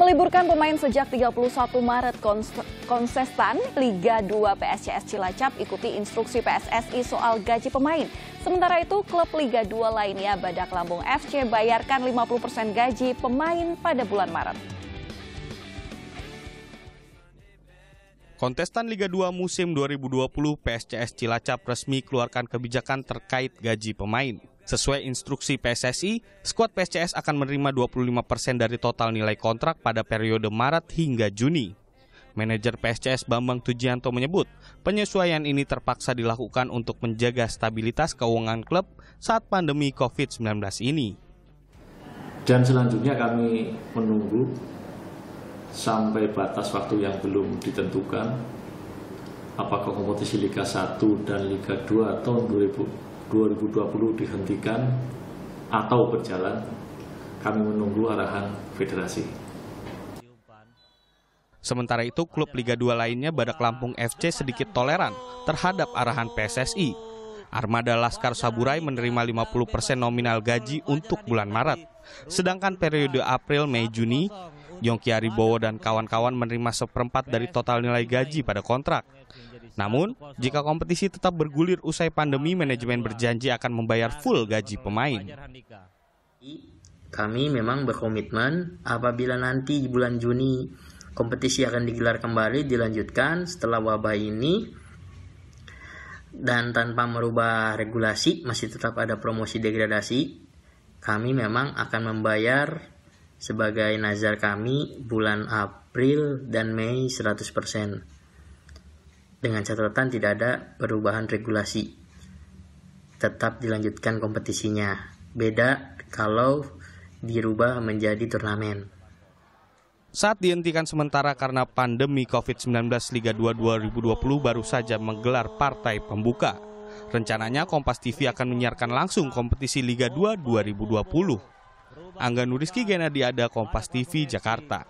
Meliburkan pemain sejak 31 Maret konsestan Liga 2 PSCS Cilacap ikuti instruksi PSSI soal gaji pemain. Sementara itu, klub Liga 2 lainnya Badak Lampung FC bayarkan 50% gaji pemain pada bulan Maret. Kontestan Liga 2 musim 2020 PSCS Cilacap resmi keluarkan kebijakan terkait gaji pemain. Sesuai instruksi PSSI, skuad PSCS akan menerima 25% dari total nilai kontrak pada periode Maret hingga Juni. Manajer PSCS Bambang Tujianto menyebut, penyesuaian ini terpaksa dilakukan untuk menjaga stabilitas keuangan klub saat pandemi COVID-19 ini. Dan selanjutnya kami menunggu sampai batas waktu yang belum ditentukan apakah kompetisi Liga 1 dan Liga 2 tahun 2000 2020 dihentikan atau berjalan, kami menunggu arahan federasi. Sementara itu, klub Liga 2 lainnya Badak Lampung FC sedikit toleran terhadap arahan PSSI. Armada Laskar Saburai menerima 50% nominal gaji untuk bulan Maret. Sedangkan periode April, Mei, Juni Yongki Aribowo dan kawan-kawan menerima seperempat dari total nilai gaji pada kontrak. Namun, jika kompetisi tetap bergulir usai pandemi, manajemen berjanji akan membayar full gaji pemain. Kami memang berkomitmen apabila nanti bulan Juni kompetisi akan digelar kembali dilanjutkan setelah wabah ini dan tanpa merubah regulasi masih tetap ada promosi degradasi kami memang akan membayar sebagai nazar kami bulan April dan Mei 100%. Dengan catatan tidak ada perubahan regulasi. Tetap dilanjutkan kompetisinya. Beda kalau dirubah menjadi turnamen. Saat dihentikan sementara karena pandemi COVID-19 Liga 2 2020 baru saja menggelar partai pembuka. Rencananya Kompas TV akan menyiarkan langsung kompetisi Liga 2 2020. Angga Nuriski Genadi ada Kompas TV Jakarta.